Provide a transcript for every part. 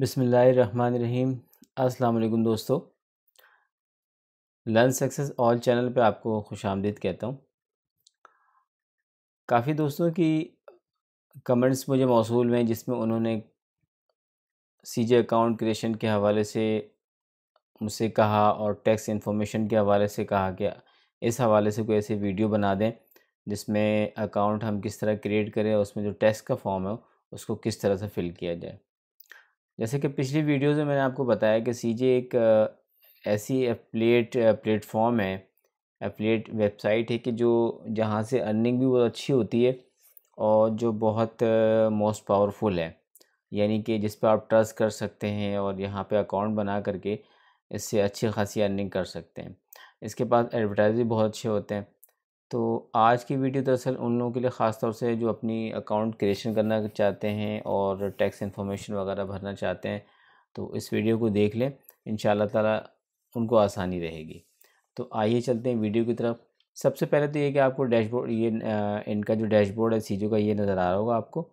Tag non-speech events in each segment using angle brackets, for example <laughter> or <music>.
बिसमीम अस्सलाम दोस्तों लर्न सक्सेस ऑल चैनल पे आपको खुश आमदीद कहता हूँ काफ़ी दोस्तों की कमेंट्स मुझे मौसू हैं जिसमें उन्होंने सी जे अकाउंट क्रिएशन के हवाले से मुझसे कहा और टैक्स इन्फॉर्मेशन के हवाले से कहा कि इस हवाले से कोई ऐसी वीडियो बना दें जिसमें अकाउंट हम किस तरह क्रिएट करें उसमें जो टैक्स का फॉर्म है उसको किस तरह से फ़िल किया जाए जैसे कि पिछली वीडियो में मैंने आपको बताया कि सी एक ऐसी एफलेट प्लेटफॉर्म है एफलेट वेबसाइट है कि जो जहाँ से अर्निंग भी बहुत अच्छी होती है और जो बहुत मोस्ट पावरफुल है यानी कि जिस पर आप ट्रस्ट कर सकते हैं और यहाँ पे अकाउंट बना करके इससे अच्छी खासी अर्निंग कर सकते हैं इसके पास एडवर्टाइज भी बहुत अच्छे होते हैं तो आज की वीडियो दरअसल उन लोगों के लिए ख़ास तौर से जो अपनी अकाउंट क्रिएशन करना चाहते हैं और टैक्स इन्फॉर्मेशन वगैरह भरना चाहते हैं तो इस वीडियो को देख लें इन ताला उनको आसानी रहेगी तो आइए चलते हैं वीडियो की तरफ सबसे पहले तो ये कि आपको डैशबोर्ड ये इनका जो डैशबोर्ड है सीजो का ये नज़र आ रहा होगा आपको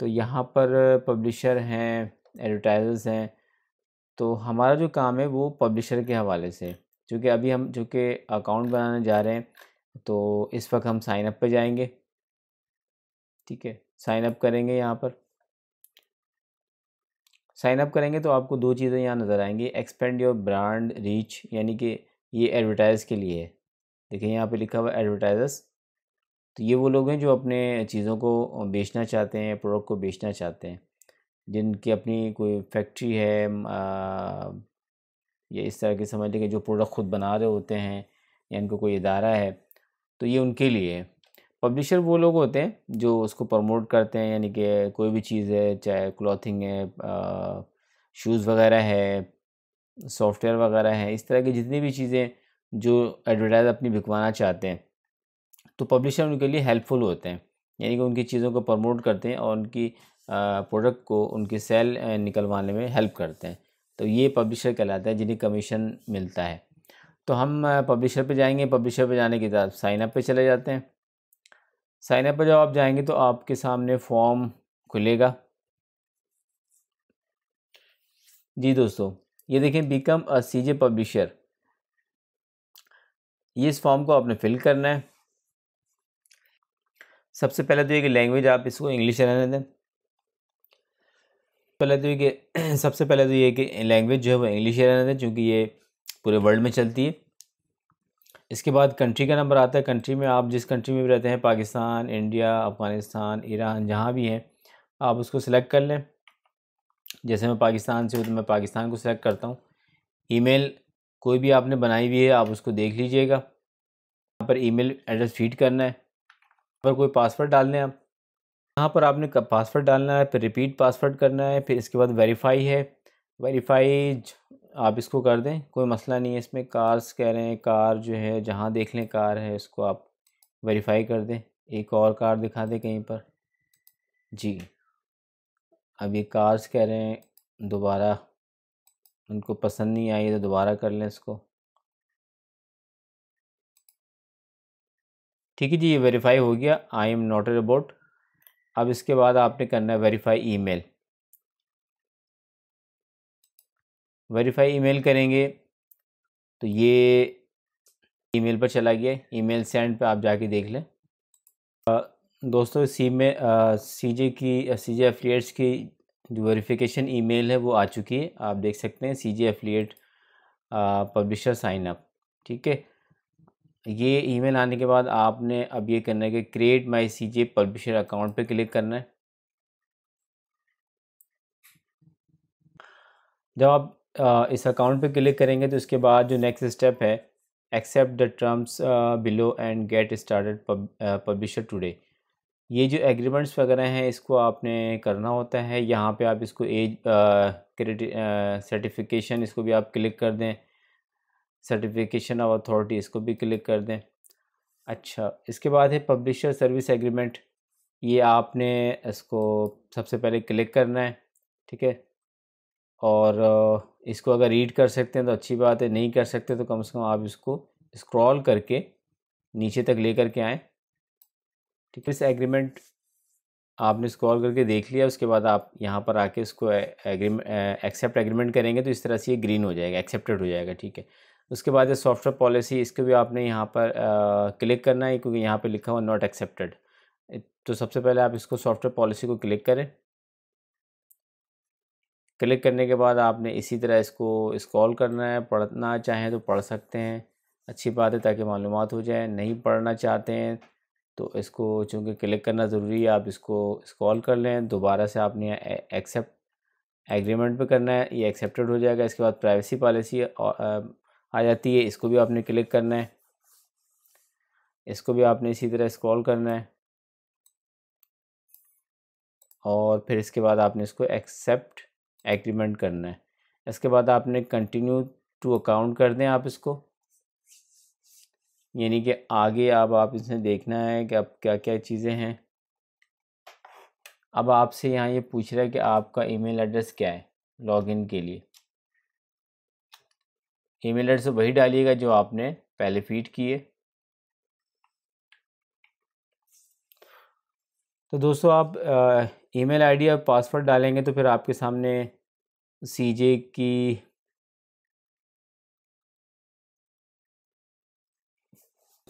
तो यहाँ पर पब्लिशर हैं एडवर्टाइजर्स हैं तो हमारा जो काम है वो पब्लिशर के हवाले से चूँकि अभी हम चूँकि अकाउंट बनाने जा रहे हैं तो इस वक्त हम साइन अप पे जाएंगे ठीक है साइन अप करेंगे यहाँ पर साइन अप करेंगे तो आपको दो चीज़ें यहाँ नज़र आएंगी एक्सपेंड योर ब्रांड रीच यानी कि ये एडवर्टाइज़ के लिए है देखिए यहाँ पे लिखा हुआ एडवर्टाइजर्स तो ये वो लोग हैं जो अपने चीज़ों को बेचना चाहते हैं प्रोडक्ट को बेचना चाहते हैं जिनकी अपनी कोई फैक्ट्री है आ, या इस तरह के समझ लें कि जो प्रोडक्ट खुद बना रहे होते हैं या इनको कोई इदारा है तो ये उनके लिए है पब्लिशर वो लोग होते हैं जो उसको प्रमोट करते हैं यानी कि कोई भी चीज़ है चाहे क्लॉथिंग है शूज़ वगैरह है सॉफ्टवेयर वगैरह है इस तरह की जितनी भी चीज़ें जो एडवर्टाइज़ अपनी बिकवाना चाहते हैं तो पब्लिशर उनके लिए हेल्पफुल होते हैं यानी कि उनकी चीज़ों को प्रमोट करते हैं और उनकी प्रोडक्ट को उनकी सेल निकलवाने में हेल्प करते हैं तो ये पब्लिशर कहलाता है जिन्हें कमीशन मिलता है तो हम पब्लिशर पे जाएंगे पब्लिशर पे जाने के बाद साइन अप पे चले जाते हैं साइन अप पे जब आप जाएंगे तो आपके सामने फॉर्म खुलेगा जी दोस्तों ये देखें बिकम अ सीजे पब्लिशर ये इस फॉर्म को आपने फिल करना है सबसे पहले तो ये कि लैंग्वेज आप इसको इंग्लिश रहने दें पहले तो ये कि <clears throat> सबसे पहले तो ये कि लैंग्वेज जो है वो इंग्लिश रहने दें चूँकि ये पूरे वर्ल्ड में चलती है इसके बाद कंट्री का नंबर आता है कंट्री में आप जिस कंट्री में भी रहते हैं पाकिस्तान इंडिया अफ़गानिस्तान ईरान जहाँ भी हैं आप उसको सिलेक्ट कर लें जैसे मैं पाकिस्तान से हूँ तो मैं पाकिस्तान को सिलेक्ट करता हूँ ईमेल कोई भी आपने बनाई हुई है आप उसको देख लीजिएगा यहाँ पर ईमेल एड्रेस फीड करना है पर कोई पासवर्ड डालने आप यहाँ पर आपने पासवर्ड डालना है फिर रिपीट पासवर्ड करना है फिर इसके बाद वेरीफाई है वेरीफाई आप इसको कर दें कोई मसला नहीं है इसमें कार्स कह रहे हैं कार जो है जहाँ देख लें कार है उसको आप वेरीफाई कर दें एक और कार दिखा दें कहीं पर जी अब ये कार्स कह रहे हैं दोबारा उनको पसंद नहीं आई तो दोबारा कर लें इसको ठीक है जी ये वेरीफाई हो गया I am not a robot अब इसके बाद आपने करना है वेरीफाई ईमेल वेरीफाई ईमेल करेंगे तो ये ईमेल पर चला गया ईमेल सेंड पे आप जाके देख लें दोस्तों सी में सी जे की सी जे एफिलियट्स की जो ई ईमेल है वो आ चुकी है आप देख सकते हैं C J affiliate publisher sign up ठीक है ये ईमेल आने के बाद आपने अब ये करना है कि create my C J publisher account पे क्लिक करना है जब आप इस अकाउंट पे क्लिक करेंगे तो इसके बाद जो नेक्स्ट स्टेप है accept the terms below and get started publisher today ये जो एग्रीमेंट्स वगैरह हैं इसको आपने करना होता है यहाँ पे आप इसको एज क्रेडिट सर्टिफिकेशन इसको भी आप क्लिक कर दें सर्टिफिकेशन ऑफ अथॉरिटी इसको भी क्लिक कर दें अच्छा इसके बाद है पब्लिशर सर्विस एग्रीमेंट ये आपने इसको सबसे पहले क्लिक करना है ठीक है और इसको अगर रीड कर सकते हैं तो अच्छी बात है नहीं कर सकते तो कम से कम आप इसको स्क्रॉल करके नीचे तक ले करके आएँ ठीक है इस एग्रीमेंट आपने स्क्रॉल करके देख लिया उसके बाद आप यहाँ पर आके इसको एग्रीमेंट एक्सेप्ट एग्रीमेंट करेंगे तो इस तरह से ये ग्रीन हो जाएगा एक्सेप्टेड हो जाएगा ठीक है उसके बाद ये सॉफ्टवेयर पॉलिसी इसको भी आपने यहाँ पर क्लिक करना है क्योंकि यहाँ पर लिखा हुआ नॉट एक्सेप्टेड तो सबसे पहले आप इसको सॉफ्टवेयर पॉलिसी को क्लिक करें क्लिक करने के बाद आपने इसी तरह इसको इस्कॉल करना है पढ़ना चाहें तो पढ़ सकते हैं अच्छी बात है ताकि मालूम हो जाए नहीं पढ़ना चाहते हैं तो इसको चूँकि क्लिक करना ज़रूरी है आप इसको इस्कॉल कर लें दोबारा से आपने एक्सेप्ट एग्रीमेंट पे करना है ये एक्सेप्टेड हो जाएगा इसके बाद प्राइवेसी पॉलिसी आ जाती है इसको भी आपने क्लिक करना है इसको भी आपने इसी तरह इस्कॉल करना है और फिर इसके बाद आपने इसको एक्सेप्ट एग्रीमेंट करना है इसके बाद आपने कंटिन्यू टू अकाउंट कर दें आप इसको यानी कि आगे अब आप इसे देखना है कि अब क्या क्या चीज़ें हैं अब आपसे यहाँ ये यह पूछ रहा है कि आपका ईमेल एड्रेस क्या है लॉगिन के लिए ईमेल एड्रेस वही डालिएगा जो आपने पहले फीड किए तो दोस्तों आप ईमेल आईडी और पासवर्ड डालेंगे तो फिर आपके सामने सीजे की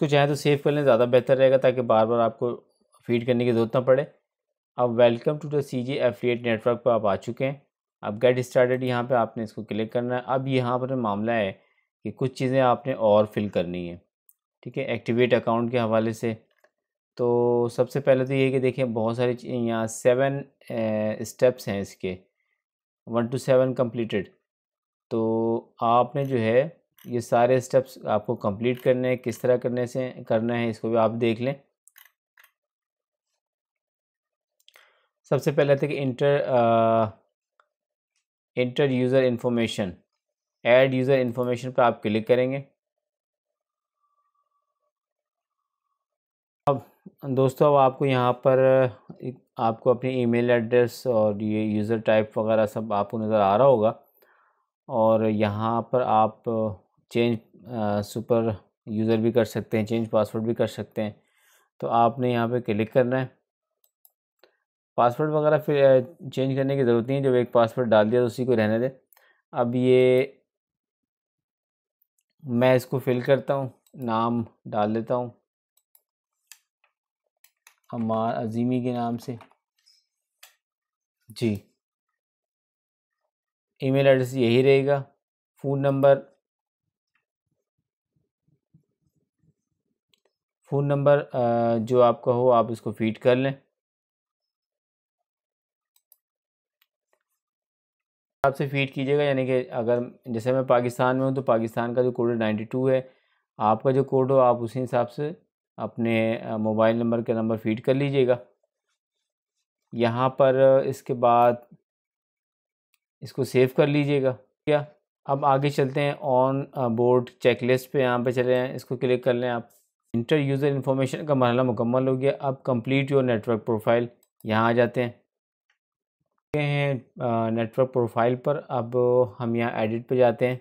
को चाहे तो सेव कर लें ज़्यादा बेहतर रहेगा ताकि बार बार आपको फीड करने की ज़रूरत ना पड़े अब welcome to the C G affiliate network पर आप आ चुके हैं अब गेट स्टार्टेड यहाँ पे आपने इसको क्लिक करना है अब यहाँ पर मामला है कि कुछ चीज़ें आपने और फिल करनी है ठीक है एक्टिवेट अकाउंट के हवाले से तो सबसे पहले तो ये कि देखें बहुत सारे यहाँ सेवन स्टेप्स हैं इसके वन टू सेवन कम्प्लीटेड तो आपने जो है ये सारे स्टेप्स आपको कंप्लीट करने हैं किस तरह करने से करना है इसको भी आप देख लें सबसे पहले थे तो कि enter enter user information add user information पर आप क्लिक करेंगे दोस्तों अब आपको यहाँ पर आपको अपनी ईमेल एड्रेस और ये यूज़र टाइप वगैरह सब आपको नज़र आ रहा होगा और यहाँ पर आप चेंज सुपर यूज़र भी कर सकते हैं चेंज पासवर्ड भी कर सकते हैं तो आपने यहाँ पे क्लिक करना है पासवर्ड वगैरह फिर चेंज करने की ज़रूरत नहीं है जब एक पासवर्ड डाल दिया तो उसी को रहने दे अब ये मैं इसको फिल करता हूँ नाम डाल देता हूँ अमार अजीमी के नाम से जी ईमेल एड्रेस यही रहेगा फ़ोन नंबर फ़ोन नंबर जो आपका हो आप इसको फीड कर लें आपसे फीड कीजिएगा यानी कि अगर जैसे मैं पाकिस्तान में हूँ तो पाकिस्तान का जो कोड नाइन्टी टू है आपका जो कोड हो आप उसी हिसाब से अपने मोबाइल नंबर के नंबर फीड कर लीजिएगा यहाँ पर इसके बाद इसको सेव कर लीजिएगा क्या अब आगे चलते हैं ऑन बोर्ड चेकलिस्ट पे यहाँ पे चले हैं इसको क्लिक कर लें आप इंटर यूज़र इन्फॉर्मेशन का मरहला मुकम्मल हो गया अब कंप्लीट योर नेटवर्क प्रोफाइल यहाँ आ जाते हैं हैं नेटवर्क प्रोफाइल पर अब हम यहाँ एडिट पे जाते हैं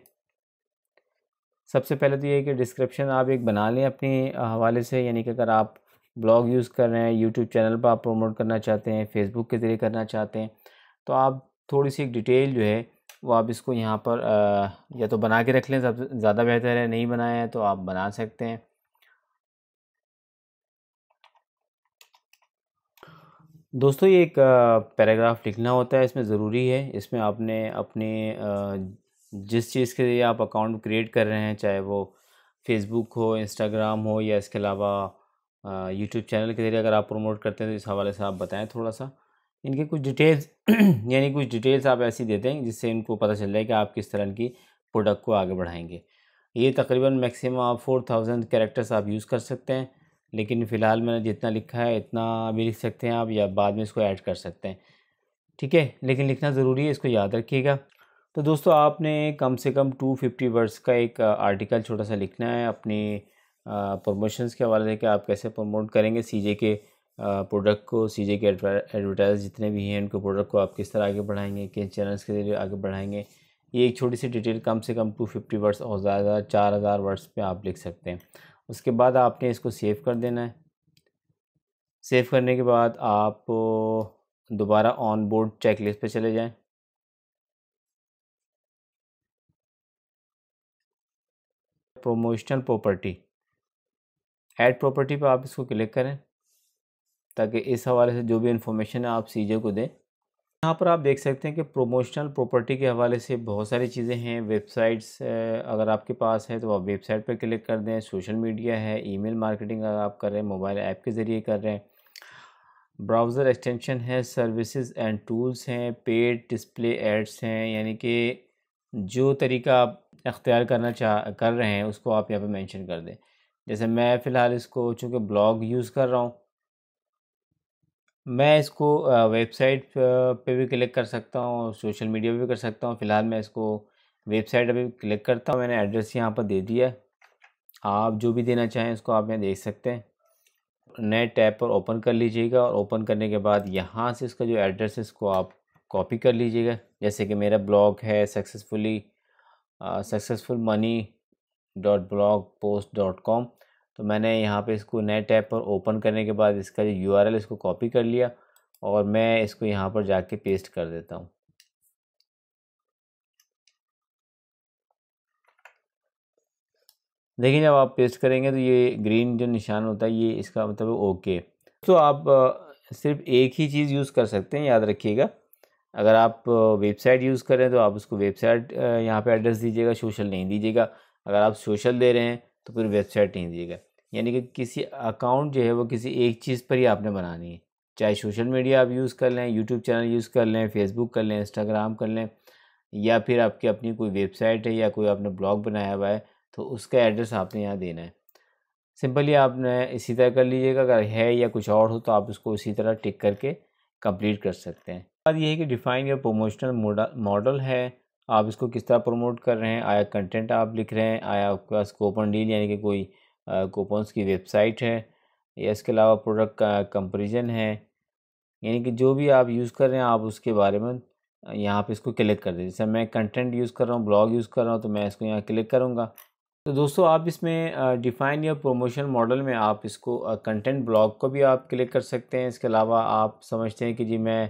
सबसे पहले तो ये कि डिस्क्रिप्शन आप एक बना लें अपने हवाले से यानी कि अगर आप ब्लॉग यूज़ कर रहे हैं यूट्यूब चैनल पर आप प्रमोट करना चाहते हैं फेसबुक के ज़रिए करना चाहते हैं तो आप थोड़ी सी एक डिटेल जो है वो आप इसको यहाँ पर आ, या तो बना के रख लें ज़्यादा बेहतर है नहीं बनाया है तो आप बना सकते हैं दोस्तों ये एक पैराग्राफ लिखना होता है इसमें ज़रूरी है इसमें आपने अपने जिस चीज़ के लिए आप अकाउंट क्रिएट कर रहे हैं चाहे वो फेसबुक हो इंस्टाग्राम हो या इसके अलावा यूट्यूब चैनल के ज़रिए अगर आप प्रमोट करते हैं तो इस हवाले से आप बताएं थोड़ा सा इनके कुछ डिटेल्स <clears throat> यानी कुछ डिटेल्स आप ऐसी देते हैं जिससे इनको पता चल जाए कि आप किस तरह की प्रोडक्ट को आगे बढ़ाएंगे ये तकरीबन मैक्सिमम आप फोर थाउजेंड कैरेक्टर्स आप यूज़ कर सकते हैं लेकिन फ़िलहाल मैंने जितना लिखा है इतना भी लिख सकते हैं आप या बाद में इसको ऐड कर सकते हैं ठीक है लेकिन लिखना ज़रूरी है इसको याद रखिएगा तो दोस्तों आपने कम से कम टू फिफ्टी वर्ड्स का एक आर्टिकल छोटा सा लिखना है अपने प्रमोशंस के हवाले से कि आप कैसे प्रमोट करेंगे सीजे के प्रोडक्ट को सीजे के एडवर्टाइज जितने भी हैं उनके प्रोडक्ट को आप किस तरह आगे बढ़ाएंगे किस चैनल्स के जरिए आगे बढ़ाएंगे ये एक छोटी सी डिटेल कम से कम टू फिफ्टी वर्ड्स और ज़्यादा चार हज़ार वर्ड्स पर आप लिख सकते हैं उसके बाद आपने इसको सेव कर देना है सेव करने के बाद आप दोबारा ऑन बोर्ड चेक लिस्ट पर चले जाएँ प्रोमोशनल प्रॉपर्टी ऐड प्रॉपर्टी पर आप इसको क्लिक करें ताकि इस हवाले से जो भी इन्फॉर्मेशन है आप सीजे को दें यहाँ पर आप देख सकते हैं कि प्रोमोशनल प्रॉपर्टी के हवाले से बहुत सारी चीज़ें हैं वेबसाइट्स अगर आपके पास है तो आप वेबसाइट पर क्लिक कर दें सोशल मीडिया है ईमेल मार्केटिंग अगर आप कर रहे हैं मोबाइल ऐप के ज़रिए कर रहे हैं ब्राउज़र एक्सटेंशन है सर्विसेज एंड टूल्स हैं पेड डिस्प्ले एड्स हैं यानी कि जो तरीका आप अख्तियार करना चाह कर रहे हैं उसको आप यहाँ पे मेंशन कर दें जैसे मैं फ़िलहाल इसको चूँकि ब्लॉग यूज़ कर रहा हूँ मैं इसको वेबसाइट पे भी क्लिक कर सकता हूँ सोशल मीडिया पर भी कर सकता हूँ फ़िलहाल मैं इसको वेबसाइट अभी क्लिक करता हूँ मैंने एड्रेस यहाँ पर दे दिया है आप जो भी देना चाहें उसको आप यहाँ देख सकते हैं नए टैब पर ओपन कर लीजिएगा और ओपन करने के बाद यहाँ से इसका जो एड्रेस है इसको आप कॉपी कर लीजिएगा जैसे कि मेरा ब्लॉग है successfully successful money dot blog post dot com तो मैंने यहाँ पे इसको नए ऐप पर ओपन करने के बाद इसका जो यू आर एल इसको कॉपी कर लिया और मैं इसको यहाँ पर जाके पेस्ट कर देता हूँ देखिए जब आप पेस्ट करेंगे तो ये ग्रीन जो निशान होता है ये इसका मतलब ओके तो आप सिर्फ एक ही चीज़ यूज़ कर सकते हैं याद रखिएगा अगर आप वेबसाइट यूज़ कर रहे हैं तो आप उसको वेबसाइट यहाँ पे एड्रेस दीजिएगा सोशल नहीं दीजिएगा अगर आप सोशल दे रहे हैं तो फिर वेबसाइट नहीं दीजिएगा यानी कि किसी अकाउंट जो है वो किसी एक चीज़ पर ही आपने बनानी है चाहे सोशल मीडिया आप यूज़ कर लें यूट्यूब चैनल यूज़ कर लें फेसबुक कर लें इंस्टाग्राम कर लें या फिर आपकी अपनी कोई वेबसाइट है या कोई आपने ब्लॉग बनाया हुआ है तो उसका एड्रेस आपने यहाँ देना है सिंपली आपने इसी तरह कर लीजिएगा अगर है या कुछ और हो तो आप उसको इसी तरह टिक करके कंप्लीट कर सकते हैं बात यह है कि डिफ़ाइन योर प्रोमोशनल मॉडल है आप इसको किस तरह प्रमोट कर रहे हैं आया कंटेंट आप लिख रहे हैं आया आपके पास कोपन डील यानी कि कोई कोपन्स की वेबसाइट है या इसके अलावा प्रोडक्ट का कंपेरिजन है यानी कि जो भी आप यूज़ कर रहे हैं आप उसके बारे में यहाँ पे इसको क्लिक कर दें जैसे मैं कंटेंट यूज़ कर रहा हूँ ब्लॉग यूज़ कर रहा हूँ तो मैं इसको यहाँ क्लिक करूँगा तो दोस्तों आप इसमें डिफ़ाइन या प्रोमोशन मॉडल में आप इसको कंटेंट ब्लॉग को भी आप क्लिक कर सकते हैं इसके अलावा आप समझते हैं कि जी मैं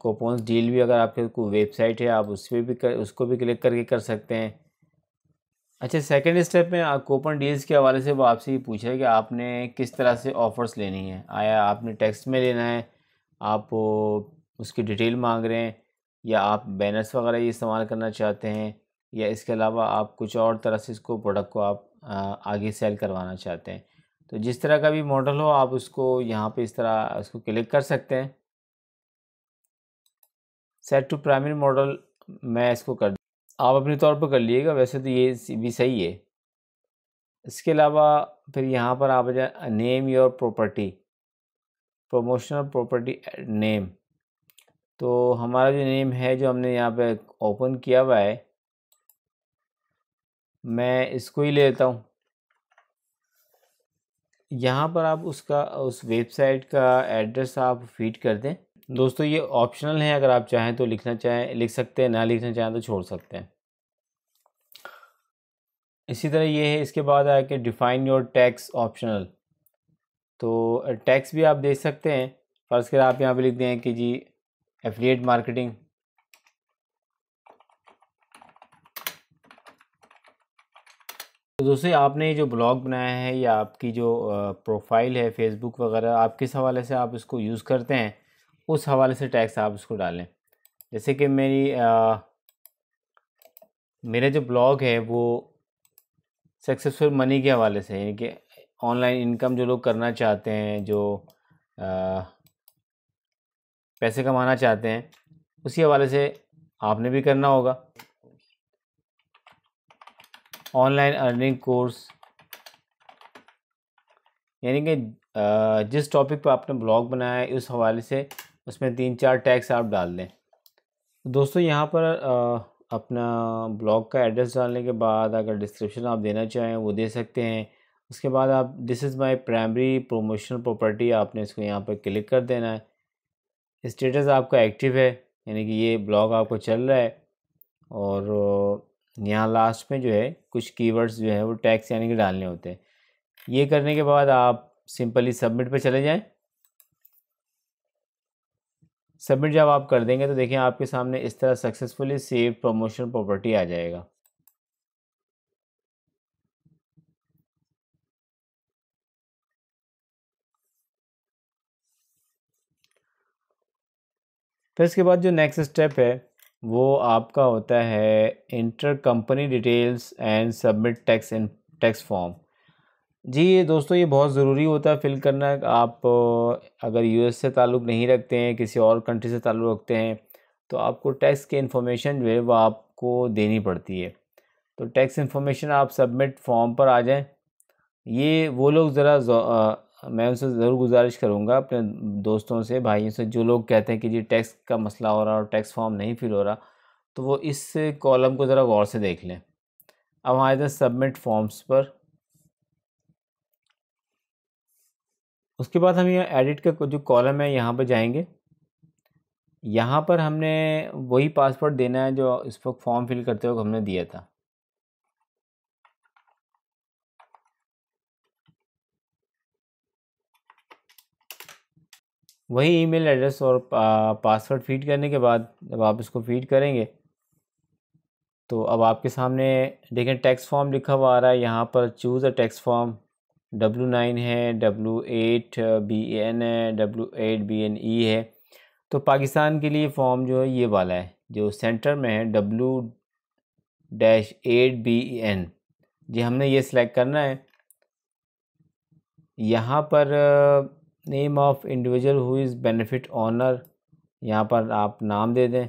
कोपन्स डील भी अगर आपके कोई वेबसाइट है आप उस पर भी कर उसको भी क्लिक करके कर सकते हैं अच्छा सेकेंड स्टेप में आप कोपन डील्स के हवाले से वो आपसे ये पूछ रहे कि आपने किस तरह से ऑफ़र्स लेनी है आया आपने टेक्स्ट में लेना है आप उसकी डिटेल मांग रहे हैं या आप बैनर्स वगैरह ये इस्तेमाल करना चाहते हैं या इसके अलावा आप कुछ और तरह से इसको प्रोडक्ट को आप आगे सेल करवाना चाहते हैं तो जिस तरह का भी मॉडल हो आप उसको यहाँ पे इस तरह उसको क्लिक कर सकते हैं सेट टू प्राइमरी मॉडल मैं इसको कर आप अपने तौर पर कर लीजिएगा वैसे तो ये भी सही है इसके अलावा फिर यहाँ पर आप जाए name your property promotional property name तो हमारा जो नेम है जो हमने यहाँ पे ओपन किया हुआ है मैं इसको ही ले लेता हूँ यहाँ पर आप उसका उस वेबसाइट का एड्रेस आप फीड कर दें दोस्तों ये ऑप्शनल है अगर आप चाहें तो लिखना चाहें लिख सकते हैं ना लिखना चाहें तो छोड़ सकते हैं इसी तरह ये है इसके बाद आया कि डिफ़ाइन योर टैक्स ऑप्शनल तो टैक्स भी आप देख सकते हैं फ़र्ज़ कर आप यहाँ पे लिख दें कि जी एफिलिएट मार्केटिंग तो दोस्तों आपने ये जो ब्लॉग बनाया है या आपकी जो प्रोफाइल है फेसबुक वगैरह आप किस हवाले से आप इसको यूज़ करते हैं उस हवाले से टैक्स आप उसको डालें जैसे कि मेरी मेरा जो ब्लॉग है वो सक्सेसफुल मनी के हवाले से यानी कि ऑनलाइन इनकम जो लोग करना चाहते हैं जो आ, पैसे कमाना चाहते हैं उसी हवाले से आपने भी करना होगा ऑनलाइन अर्निंग कोर्स यानी कि जिस टॉपिक पर आपने ब्लॉग बनाया है उस हवाले से उसमें तीन चार टैक्स आप डाल दें तो दोस्तों यहाँ पर अपना ब्लॉग का एड्रेस डालने के बाद अगर डिस्क्रिप्शन आप देना चाहें वो दे सकते हैं उसके बाद आप this is my primary promotional property आपने इसको यहाँ पर क्लिक कर देना है स्टेटस आपका एक्टिव है यानी कि ये ब्लॉग आपको चल रहा है और यहाँ लास्ट में जो है कुछ कीवर्ड्स जो है वो टैक्स यानी कि डालने होते हैं ये करने के बाद आप सिंपली सबमिट पर चले जाएँ सबमिट जब आप कर देंगे तो देखें आपके सामने इस तरह सक्सेसफुली सेव प्रमोशन प्रॉपर्टी आ जाएगा फिर इसके बाद जो नेक्स्ट स्टेप है वो आपका होता है enter company details and submit tax in tax form जी ये दोस्तों ये बहुत ज़रूरी होता है फ़िल करना आप अगर यूएस से ताल्लुक़ नहीं रखते हैं किसी और कंट्री से ताल्लुक़ रखते हैं तो आपको टैक्स की इन्फॉर्मेशन जो है वह आपको देनी पड़ती है तो टैक्स इन्फॉर्मेशन आप सबमिट फॉर्म पर आ जाएं ये वो लोग ज़रा मैं उनसे ज़रूर गुजारिश करूँगा अपने दोस्तों से भाइयों से जो लोग कहते हैं कि जी टैक्स का मसला हो रहा और टैक्स फॉर्म नहीं फिल हो रहा तो वो इस कॉलम को ज़रा गौर से देख लें अब आ जाए सबमिट फॉर्म्स पर उसके बाद हम ये एडिट का जो कॉलम है यहाँ पर जाएंगे यहाँ पर हमने वही पासवर्ड देना है जो इस वक्त फॉर्म फिल करते वक्त हमने दिया था वही ईमेल एड्रेस और पासवर्ड फीड करने के बाद जब आप इसको फीड करेंगे तो अब आपके सामने देखें टैक्स फॉर्म लिखा हुआ आ रहा है यहाँ पर choose a tax form W nine है डब्लू एट बी एन है W eight B N E है तो पाकिस्तान के लिए फॉर्म जो है ये वाला है जो सेंटर में है W dash eight B N जी हमने ये सिलेक्ट करना है यहाँ पर name of individual who is benefit owner यहाँ पर आप नाम दे दें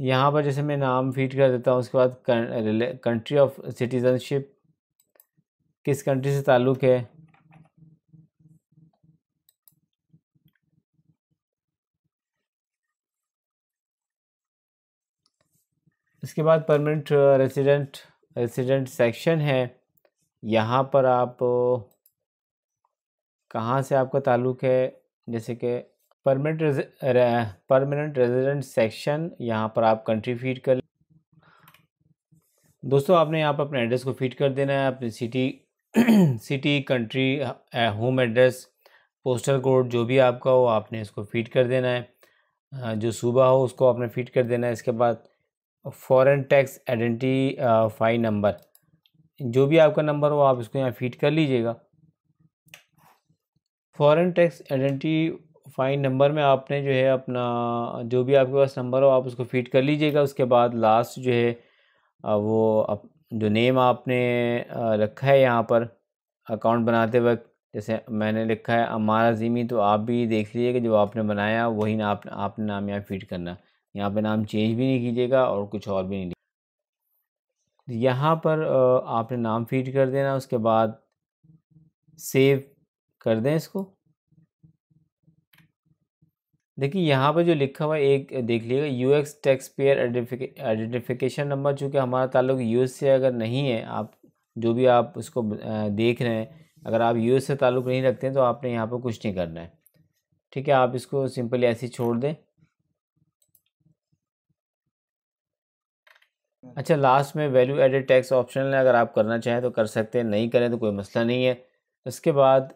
यहाँ पर जैसे मैं नाम फीड कर देता हूँ उसके बाद कंट्री ऑफ सिटीजनशिप किस कंट्री से ताल्लुक़ है इसके बाद परमानेंट रेसिडेंट रेसिडेंट सेक्शन है यहाँ पर आप कहाँ से आपका ताल्लुक़ है जैसे कि परमानेंट परमानेंट रेजिडेंट सेक्शन यहाँ पर आप कंट्री फीड कर दोस्तों आपने यहाँ पर अपने एड्रेस को फीड कर देना है अपनी city city country home address postal code जो भी आपका हो आपने इसको फीड कर देना है जो सूबा हो उसको आपने फीड कर देना है इसके बाद foreign tax identifying number जो भी आपका नंबर हो आप इसको यहाँ फीड कर लीजिएगा foreign tax identifying number में आपने जो है अपना जो भी आपके पास नंबर हो आप उसको फीड कर लीजिएगा उसके बाद लास्ट जो है वो जो नेम आपने रखा है यहाँ पर अकाउंट बनाते वक्त जैसे मैंने लिखा है अमारा ज़िमी तो आप भी देख लीजिएगा जो आपने बनाया वही ना आप आपने नाम यहाँ फीड करना यहाँ पे नाम चेंज भी नहीं कीजिएगा और कुछ और भी नहीं यहाँ पर आपने नाम फीड कर देना उसके बाद सेव कर दें इसको देखिए यहाँ पर जो लिखा हुआ एक देख लीजिएगा U S taxpayer identification number चूँकि हमारा ताल्लुक यू से अगर नहीं है आप जो भी आप उसको देख रहे हैं अगर आप यू से ताल्लुक़ नहीं रखते हैं तो आपने यहाँ पर कुछ नहीं करना है ठीक है आप इसको सिंपली ऐसे छोड़ दें अच्छा लास्ट में वैल्यू एडेड टैक्स ऑप्शनल है अगर आप करना चाहें तो कर सकते हैं नहीं करें तो कोई मसला नहीं है इसके बाद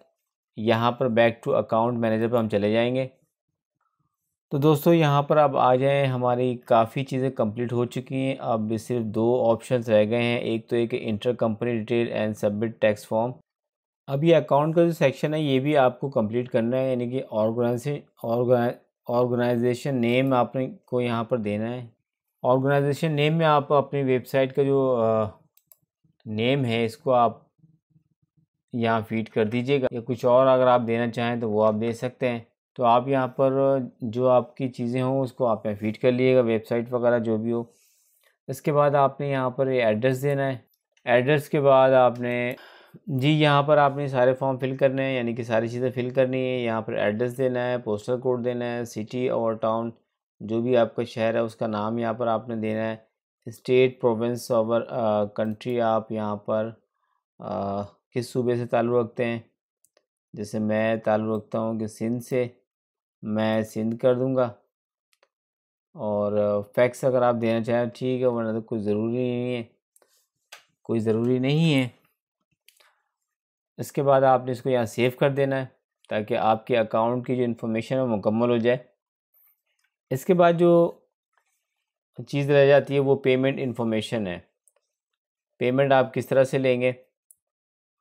यहाँ पर बैक टू अकाउंट मैनेजर पर हम चले जाएंगे तो दोस्तों यहाँ पर अब आ जाएँ हमारी काफ़ी चीज़ें कंप्लीट हो चुकी हैं अब सिर्फ दो ऑप्शंस रह गए हैं एक तो एक enter company detail and submit tax form अब ये अकाउंट का जो सेक्शन है ये भी आपको कंप्लीट करना है यानी कि ऑर्गेनाइजेशन ऑर्गेनाइजेशन नेम आपने को यहाँ पर देना है ऑर्गेनाइजेशन नेम में आप अपनी वेबसाइट का जो नेम है इसको आप यहाँ फीड कर दीजिएगा या कुछ और अगर आप देना चाहें तो वो आप दे सकते हैं तो आप यहाँ पर जो आपकी चीज़ें हों उसको आप यहाँ फीड कर लिएगा वेबसाइट वगैरह जो भी हो इसके बाद आपने यहाँ पर एड्रेस देना है एड्रेस के बाद आपने जी यहाँ पर आपने सारे फॉर्म फिल करने हैं यानी कि सारी चीज़ें फिल करनी है यहाँ पर एड्रेस देना है पोस्टल कोड देना है सिटी और टाउन जो भी आपका शहर है उसका नाम यहाँ पर आपने देना है स्टेट प्रोविंस और कंट्री आप यहाँ पर आ, किस सूबे से ताल्लुक़ रखते हैं जैसे मैं ताल्लुक़ रखता हूँ कि सिंध से मैं सिंध कर दूँगा और फैक्स अगर आप देना चाहें तो ठीक है वरना तो कोई ज़रूरी नहीं है कोई ज़रूरी नहीं है इसके बाद आपने इसको यहाँ सेव कर देना है ताकि आपके अकाउंट की जो इन्फॉर्मेशन है मुकम्मल हो जाए इसके बाद जो चीज़ रह जाती है वो पेमेंट इन्फॉर्मेशन है पेमेंट आप किस तरह से लेंगे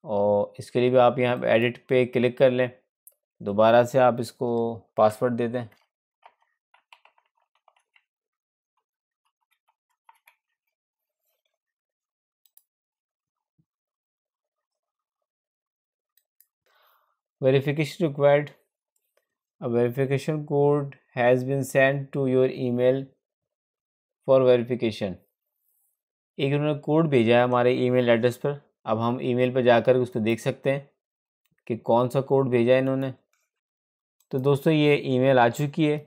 और इसके लिए भी आप यहाँ एडिट पे क्लिक कर लें दोबारा से आप इसको पासवर्ड दे दें verification required verification code has been send to your email for verification एक उन्होंने कोड भेजा है हमारे ईमेल एड्रेस पर अब हम ईमेल पर जाकर उसको देख सकते हैं कि कौन सा कोड भेजा है इन्होंने तो दोस्तों ये ईमेल आ चुकी है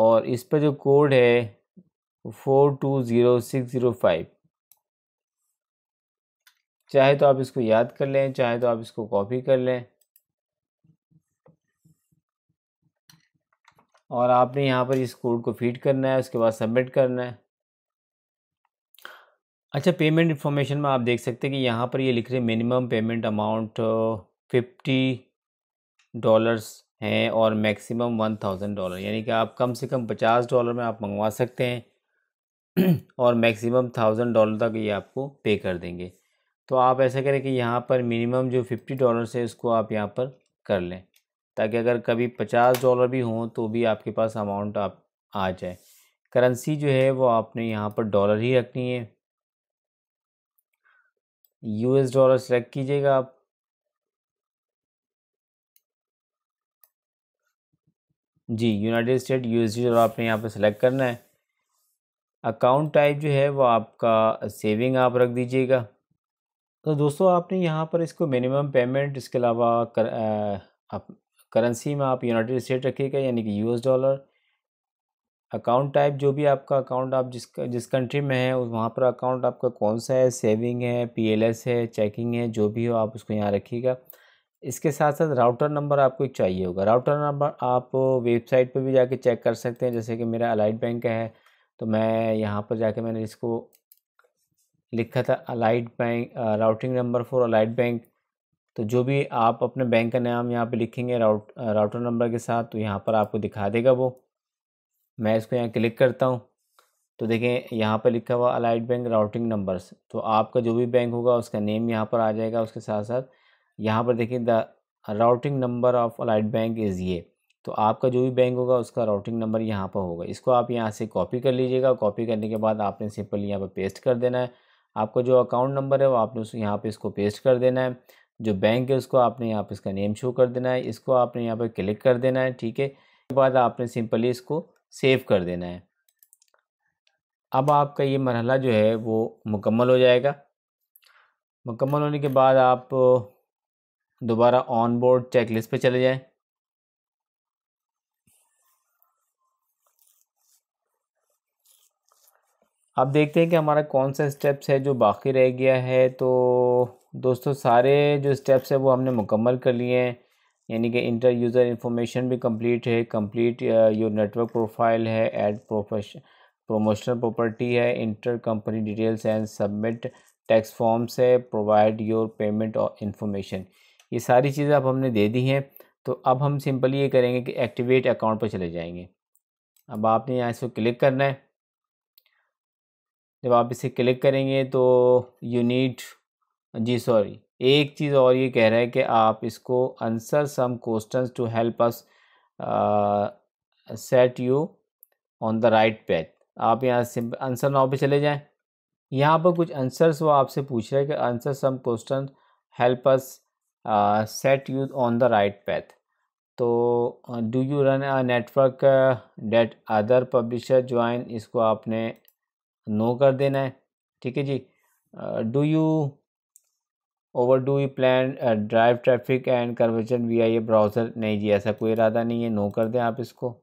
और इस पर जो कोड है four two zero six zero five चाहे तो आप इसको याद कर लें चाहे तो आप इसको कॉपी कर लें और आपने यहाँ पर इस कोड को फीड करना है उसके बाद सबमिट करना है अच्छा पेमेंट इन्फॉर्मेशन में आप देख सकते हैं कि यहाँ पर ये लिख रहे minimum payment amount fifty dollars हैं और मैक्सिमम वन थाउजेंड डॉलर यानी कि आप कम से कम पचास डॉलर में आप मंगवा सकते हैं <clears throat> और मैक्सिमम थाउजेंड डॉलर तक ये आपको पे कर देंगे तो आप ऐसा करें कि यहाँ पर मिनिमम जो फिफ्टी डॉलर है उसको आप यहाँ पर कर लें ताकि अगर कभी पचास डॉलर भी हों तो भी आपके पास अमाउंट आप आ जाए करेंसी जो है वो आपने यहाँ पर डॉलर ही रखनी है यूएस डॉलर सेलेक्ट कीजिएगा आप जी यूनाइटेड स्टेट यूएसडी डॉलर आपने यहाँ पर सेलेक्ट करना है अकाउंट टाइप जो है वो आपका सेविंग आप रख दीजिएगा तो दोस्तों आपने यहाँ पर इसको मिनिमम पेमेंट इसके अलावा कर, आप करेंसी में आप यूनाइटेड स्टेट रखिएगा यानी कि यूएस डॉलर अकाउंट टाइप जो भी आपका अकाउंट आप जिस जिस कंट्री में है वहाँ पर अकाउंट आपका कौन सा है सेविंग है पीएलएस है चेकिंग है जो भी हो आप उसको यहाँ रखिएगा इसके साथ साथ राउटर नंबर आपको एक चाहिए होगा राउटर नंबर आप वेबसाइट पर भी जाके चेक कर सकते हैं जैसे कि मेरा अलाइट बैंक है तो मैं यहाँ पर जाके मैंने इसको लिखा था Allied Bank routing number for Allied Bank तो जो भी आप अपने बैंक का नाम यहाँ पे लिखेंगे राउट राउटर नंबर के साथ तो यहाँ पर आपको दिखा देगा वो मैं इसको यहाँ क्लिक करता हूँ तो देखें यहाँ पर लिखा हुआ अलाइट बैंक राउटिंग नंबर्स तो आपका जो भी बैंक होगा उसका नेम यहाँ पर आ जाएगा उसके साथ साथ यहाँ पर देखिए the routing number of Allied Bank is ये तो आपका जो भी बैंक होगा उसका राउटिंग नंबर यहाँ पर होगा इसको आप यहाँ से कॉपी कर लीजिएगा कॉपी करने के बाद आपने सिंपली यहाँ पर पेस्ट कर देना है आपका जो अकाउंट नंबर है वो आपने उस यहाँ पर इसको पेस्ट कर देना है जो बैंक है उसको आपने यहाँ पर इसका नेम शो कर देना है इसको आपने यहाँ पर क्लिक कर देना है ठीक है उसके बाद आपने सिंपली इसको सेव कर देना है अब आपका ये मरहला जो है वो मुकम्मल हो जाएगा मुकम्मल होने के बाद आप दोबारा ऑन बोर्ड चेक लिस्ट पर चले जाएँ अब देखते हैं कि हमारा कौन सा स्टेप्स है जो बाकी रह गया है तो दोस्तों सारे जो स्टेप्स है वो हमने मुकम्मल कर लिए हैं यानी कि इंटर यूज़र इंफॉर्मेशन भी कंप्लीट है कंप्लीट योर नेटवर्क प्रोफाइल है एड प्रोफेश प्रोमोशनल प्रॉपर्टी है enter company details and submit tax forms है प्रोवाइड योर पेमेंट और इन्फॉर्मेशन ये सारी चीज़ें अब हमने दे दी हैं तो अब हम सिंपली ये करेंगे कि एक्टिवेट अकाउंट पर चले जाएंगे अब आपने यहाँ इसको क्लिक करना है जब आप इसे क्लिक करेंगे तो यू नीड जी सॉरी एक चीज़ और ये कह रहा है कि आप इसको answer some questions to help us set you on the right path आप यहाँ से आंसर नाव पे चले जाएं यहाँ पर कुछ आंसर्स वो आपसे पूछ रहे हैं कि answer some question help us set you on the right path तो do you run network that other publisher join इसको आपने नो कर देना है ठीक है जी do you over do you plan drive traffic and conversion via a browser नहीं जी ऐसा कोई इरादा नहीं है नो कर दें आप इसको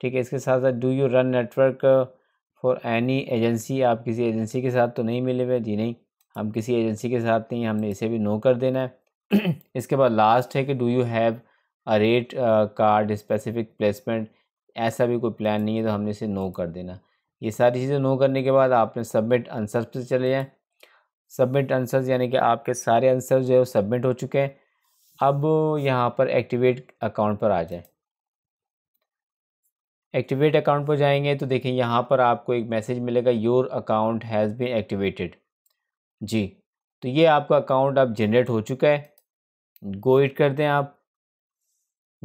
ठीक है इसके साथ साथ do you run network for any agency आप किसी एजेंसी के साथ तो नहीं मिले हुए जी नहीं हम किसी एजेंसी के साथ नहीं हमने इसे भी नो कर देना है <clears throat> इसके बाद लास्ट है कि do you have a rate card specific placement ऐसा भी कोई प्लान नहीं है तो हमने इसे नो कर देना ये सारी चीज़ें नो करने के बाद आपने सबमिट आंसर पे चले जाएँ सबमिट आंसर्स यानी कि आपके सारे आंसर जो है वो सबमिट हो चुके हैं अब यहाँ पर एक्टिवेट अकाउंट पर आ जाए एक्टिवेट अकाउंट पर जाएंगे तो देखें यहाँ पर आपको एक मैसेज मिलेगा your account has been activated जी तो ये आपका अकाउंट अब जनरेट हो चुका है गो इट करते हैं आप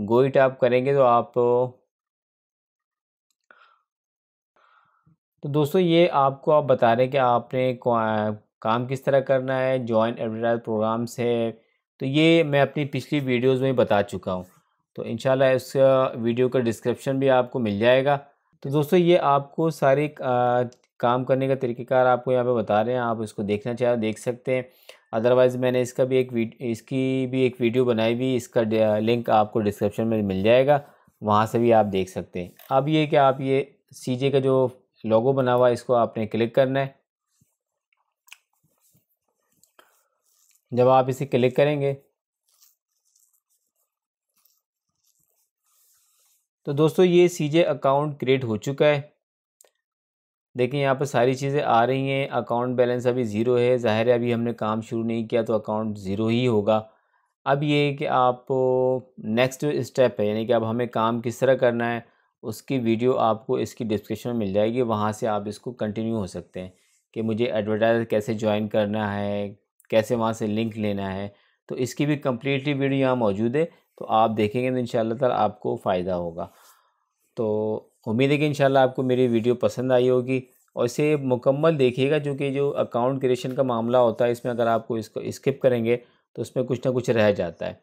गो इट आप करेंगे तो आप तो दोस्तों ये आपको आप बता रहे हैं कि आपने काम किस तरह करना है जॉइन एडवर्टाइज प्रोग्राम्स है तो ये मैं अपनी पिछली वीडियोस में बता चुका हूँ तो इन इस वीडियो का डिस्क्रिप्शन भी आपको मिल जाएगा तो दोस्तों ये आपको सारे काम करने का तरीक़ेकार आपको यहाँ पे बता रहे हैं आप इसको देखना चाहें देख सकते हैं अदरवाइज़ मैंने इसका भी एक इसकी भी एक वीडियो बनाई भी इसका लिंक आपको डिस्क्रिप्शन में मिल जाएगा वहाँ से भी आप देख सकते हैं अब ये कि आप ये सी का जो लोगो बना हुआ है इसको आपने क्लिक करना है जब आप इसे क्लिक करेंगे तो दोस्तों ये सी अकाउंट क्रिएट हो चुका है देखिए यहाँ पर सारी चीज़ें आ रही हैं अकाउंट बैलेंस अभी ज़ीरो है ज़ाहिर है अभी हमने काम शुरू नहीं किया तो अकाउंट ज़ीरो ही होगा अब ये कि आप नेक्स्ट स्टेप है यानी कि अब हमें काम किस तरह करना है उसकी वीडियो आपको इसकी डिस्क्रिप्शन में मिल जाएगी वहाँ से आप इसको कंटिन्यू हो सकते हैं कि मुझे एडवर्टाइज कैसे ज्वाइन करना है कैसे वहाँ से लिंक लेना है तो इसकी भी कम्प्लीटली वीडियो यहाँ मौजूद है तो आप देखेंगे तो इन आपको फ़ायदा होगा तो उम्मीद है कि इंशाल्लाह आपको मेरी वीडियो पसंद आई होगी और इसे मुकम्मल देखिएगा क्योंकि जो अकाउंट क्रिएशन का मामला होता है इसमें अगर आपको इसको स्किप करेंगे तो उसमें कुछ ना कुछ रह जाता है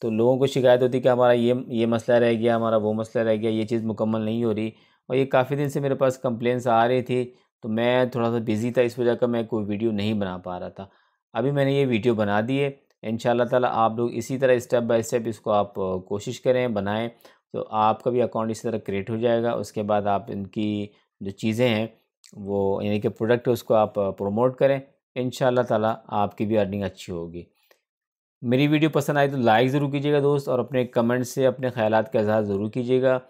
तो लोगों को शिकायत होती है कि हमारा ये ये मसला रह गया हमारा वो मसला रह गया ये चीज़ मुकम्मल नहीं हो रही और ये काफ़ी दिन से मेरे पास कंप्लेंट्स आ रही थी तो मैं थोड़ा सा बिज़ी था इस वजह का मैं कोई वीडियो नहीं बना पा रहा था अभी मैंने ये वीडियो बना दिए इन ताला आप लोग इसी तरह स्टेप बाय स्टेप इसको आप कोशिश करें बनाएं तो आपका भी अकाउंट इसी तरह क्रिएट हो जाएगा उसके बाद आप इनकी जो चीज़ें हैं वो यानी कि प्रोडक्ट है उसको आप प्रमोट करें इन ताला आपकी भी अर्निंग अच्छी होगी मेरी वीडियो पसंद आई तो लाइक ज़रूर कीजिएगा दोस्त और अपने कमेंट से अपने ख्याल का इजहार ज़रूर कीजिएगा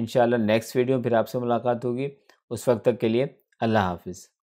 इन नेक्स्ट वीडियो में फिर आपसे मुलाकात होगी उस वक्त तक के लिए अल्लाह हाफिज़